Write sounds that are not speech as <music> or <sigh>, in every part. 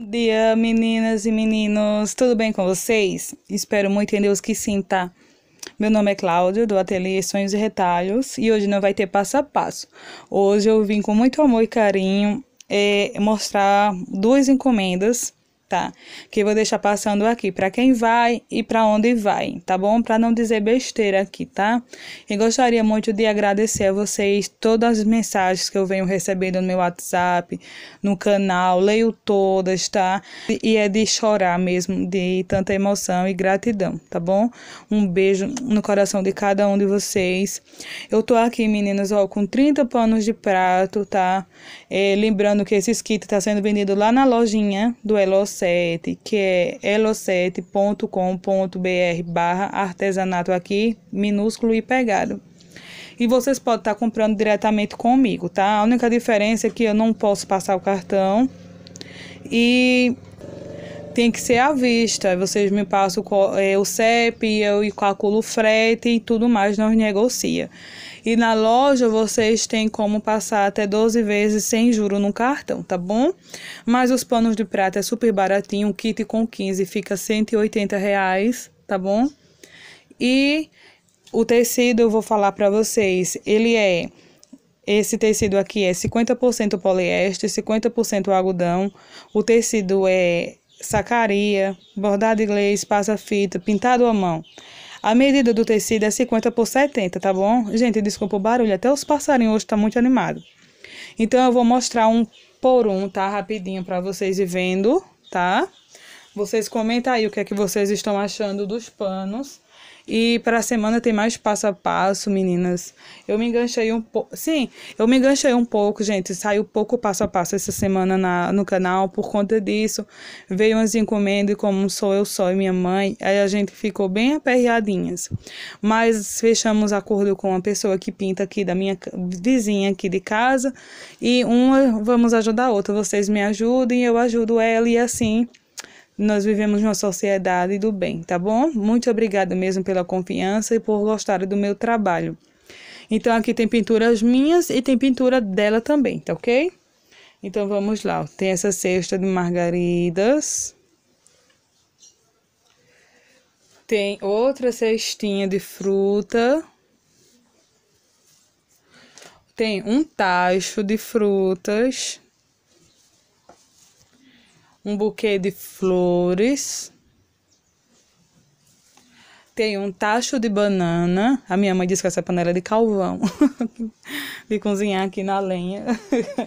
Bom dia, meninas e meninos, tudo bem com vocês? Espero muito em Deus que sim, tá? Meu nome é Cláudio, do Ateliê Sonhos e Retalhos, e hoje não vai ter passo a passo. Hoje eu vim com muito amor e carinho é, mostrar duas encomendas tá? Que eu vou deixar passando aqui para quem vai e para onde vai, tá bom? Para não dizer besteira aqui, tá? E gostaria muito de agradecer a vocês todas as mensagens que eu venho recebendo no meu WhatsApp, no canal, leio todas, tá? E é de chorar mesmo, de tanta emoção e gratidão, tá bom? Um beijo no coração de cada um de vocês. Eu tô aqui, meninas, ó, com 30 panos de prato, tá? É, lembrando que esse kit tá sendo vendido lá na lojinha do Elos que é elocete.com.br barra artesanato aqui, minúsculo e pegado. E vocês podem estar tá comprando diretamente comigo, tá? A única diferença é que eu não posso passar o cartão e tem que ser à vista. Vocês me passam o CEP, é, eu calculo o frete e tudo mais, nós negocia. E na loja vocês têm como passar até 12 vezes sem juro no cartão, tá bom? Mas os panos de prata é super baratinho, o kit com 15 fica 180 reais, tá bom? E o tecido eu vou falar para vocês, ele é esse tecido aqui é 50% poliéster, 50% algodão. O tecido é sacaria, bordado inglês, passa-fita, pintado à mão. A medida do tecido é 50 por 70, tá bom? Gente, desculpa o barulho, até os passarinhos hoje tá muito animado. Então, eu vou mostrar um por um, tá? Rapidinho para vocês ir vendo, tá? Vocês comentam aí o que é que vocês estão achando dos panos e para a semana tem mais passo a passo, meninas. Eu me enganchei um pouco. Sim, eu me enganchei um pouco, gente. Saiu pouco passo a passo essa semana na, no canal por conta disso. Veio umas encomendas, como sou eu só e minha mãe. Aí a gente ficou bem aperreadinhas. Mas fechamos acordo com uma pessoa que pinta aqui da minha vizinha aqui de casa. E uma, vamos ajudar a outra. Vocês me ajudem, eu ajudo ela e assim nós vivemos numa sociedade do bem, tá bom? Muito obrigada mesmo pela confiança e por gostar do meu trabalho. Então aqui tem pinturas minhas e tem pintura dela também, tá ok? Então vamos lá, tem essa cesta de margaridas. Tem outra cestinha de fruta. Tem um tacho de frutas um buquê de flores. Tem um tacho de banana. A minha mãe disse que essa panela é de calvão. <laughs> de cozinhar aqui na lenha.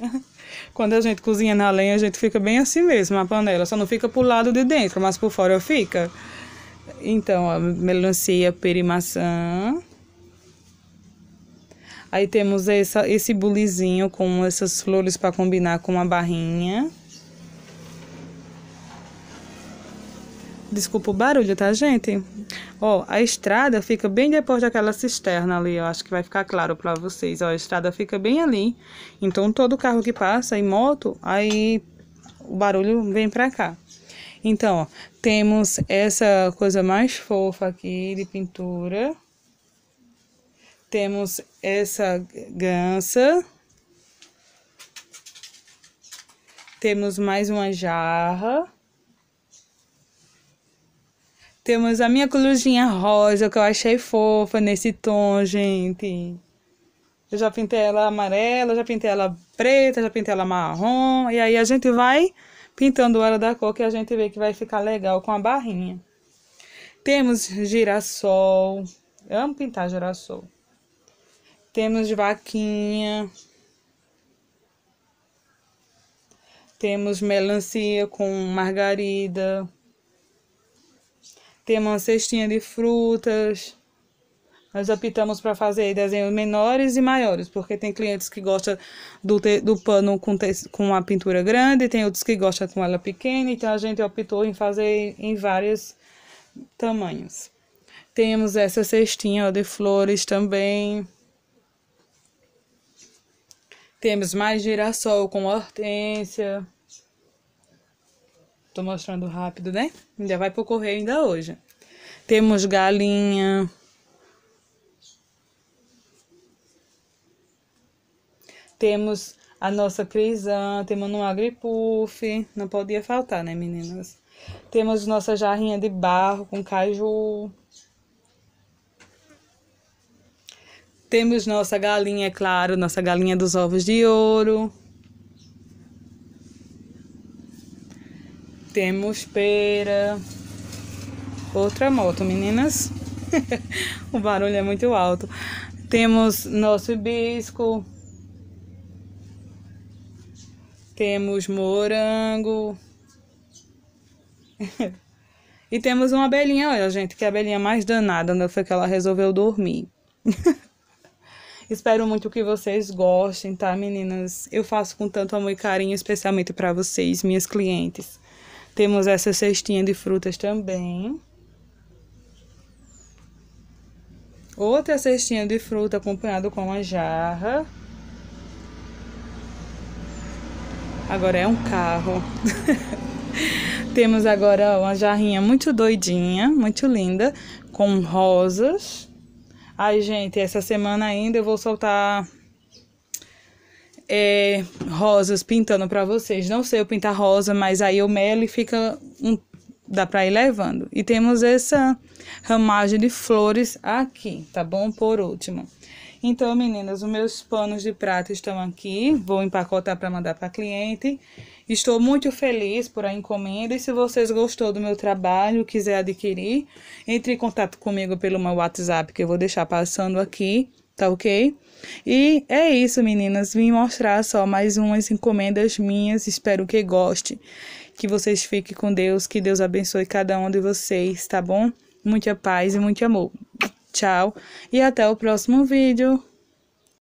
<laughs> Quando a gente cozinha na lenha, a gente fica bem assim mesmo, a panela. Só não fica pro lado de dentro, mas por fora fica. Então, ó, melancia, peri, maçã. Aí temos essa, esse bulizinho com essas flores para combinar com uma barrinha. Desculpa o barulho, tá, gente? Ó, a estrada fica bem depois daquela cisterna ali, eu Acho que vai ficar claro pra vocês, ó. A estrada fica bem ali. Então, todo carro que passa e moto, aí o barulho vem pra cá. Então, ó, temos essa coisa mais fofa aqui de pintura. Temos essa gança. Temos mais uma jarra. Temos a minha corujinha rosa, que eu achei fofa nesse tom, gente. Eu já pintei ela amarela, já pintei ela preta, já pintei ela marrom. E aí a gente vai pintando ela da cor que a gente vê que vai ficar legal com a barrinha. Temos girassol. Eu amo pintar girassol. Temos vaquinha. Temos melancia com margarida. Temos uma cestinha de frutas. Nós optamos para fazer desenhos menores e maiores, porque tem clientes que gostam do, do pano com, com uma pintura grande, tem outros que gostam com ela pequena, então a gente optou em fazer em vários tamanhos. Temos essa cestinha ó, de flores também. Temos mais girassol com hortênsia. Tô mostrando rápido, né? Ainda vai pro correio ainda hoje. Temos galinha. Temos a nossa crisã, temos no agripuff, não podia faltar, né, meninas? Temos nossa jarrinha de barro com caju. Temos nossa galinha, é claro, nossa galinha dos ovos de ouro. Temos pera. Outra moto, meninas. <laughs> o barulho é muito alto. Temos nosso hibisco. Temos morango. <laughs> e temos uma abelhinha, olha, gente, que é a abelhinha mais danada, né? Foi que ela resolveu dormir. <laughs> Espero muito que vocês gostem, tá, meninas? Eu faço com tanto amor e carinho, especialmente para vocês, minhas clientes. Temos essa cestinha de frutas também. Outra cestinha de fruta acompanhado com uma jarra. Agora é um carro. <laughs> Temos agora uma jarrinha muito doidinha, muito linda, com rosas. Ai, gente, essa semana ainda eu vou soltar é, rosas pintando para vocês. Não sei eu pintar rosa, mas aí eu melo e fica um, dá para ir levando. E temos essa ramagem de flores aqui, tá bom? Por último. Então, meninas, os meus panos de prata estão aqui. Vou empacotar para mandar para cliente. Estou muito feliz por a encomenda. E se vocês gostou do meu trabalho, quiser adquirir, entre em contato comigo pelo meu WhatsApp que eu vou deixar passando aqui tá ok? E é isso, meninas. Vim mostrar só mais umas encomendas minhas. Espero que goste. Que vocês fiquem com Deus. Que Deus abençoe cada um de vocês, tá bom? Muita paz e muito amor. Tchau e até o próximo vídeo.